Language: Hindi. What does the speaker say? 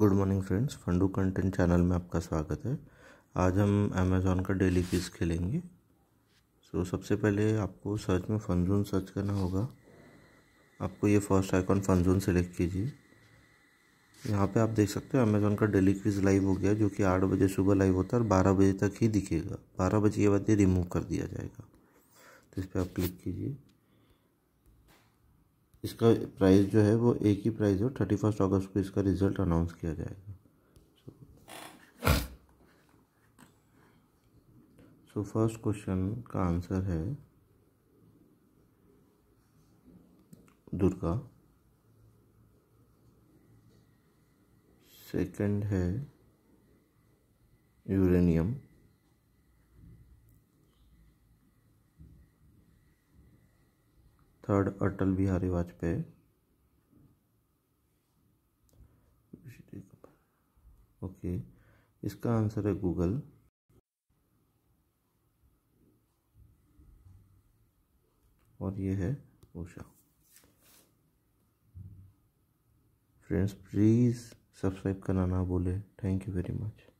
good morning friends Fundoo content channel में आपका स्वागत है आज हम अमेज़ॉन का डेली फीस खेलेंगे सो so, सबसे पहले आपको सर्च में फनजून सर्च करना होगा आपको ये फर्स्ट आइकॉन फनजून सेलेक्ट कीजिए यहाँ पे आप देख सकते हो अमेज़ॉन का डेली फीस लाइव हो गया जो कि आठ बजे सुबह लाइव होता है और बारह बजे तक ही दिखेगा बारह बजे के बाद ये रिमूव कर दिया जाएगा तो इस पर आप क्लिक कीजिए इसका प्राइस जो है वो एक ही प्राइस है थर्टी फर्स्ट अगस्त को इसका रिज़ल्ट अनाउंस किया जाएगा सो फर्स्ट क्वेश्चन का आंसर है दुर्गा सेकंड है uranium third Atal Bihari Vajpayee okay इसका आंसर है गूगल और ये है ऊषा फ्रेंड्स प्लीज़ सब्सक्राइब करना ना बोले थैंक यू वेरी मच